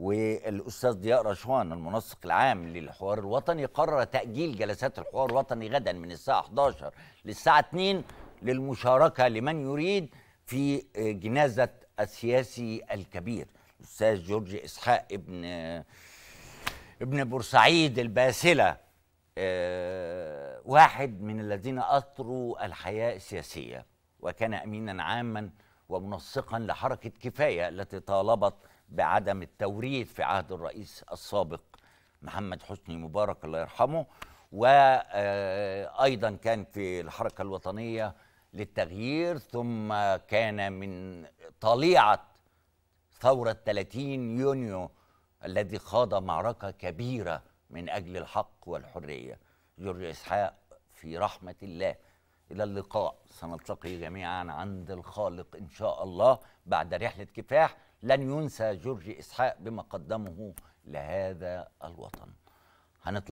والاستاذ ضياء رشوان المنسق العام للحوار الوطني قرر تاجيل جلسات الحوار الوطني غدا من الساعه 11 للساعه 2 للمشاركه لمن يريد في جنازه السياسي الكبير الاستاذ جورج اسحاق ابن ابن بورسعيد الباسله آه، واحد من الذين اثروا الحياه السياسيه وكان امينا عاما ومنسقا لحركه كفايه التي طالبت بعدم التوريد في عهد الرئيس السابق محمد حسني مبارك الله يرحمه وأيضا آه، كان في الحركة الوطنية للتغيير ثم كان من طليعة ثورة 30 يونيو الذي خاض معركة كبيرة من أجل الحق والحرية جورج إسحاق في رحمة الله إلى اللقاء سنلتقي جميعا عند الخالق إن شاء الله بعد رحلة كفاح لن ينسى جورج إسحاق بما قدمه لهذا الوطن هنطلع